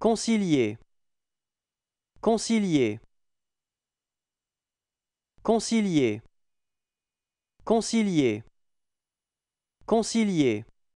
Concilier. Concilier. Concilier. Concilier. Concilier.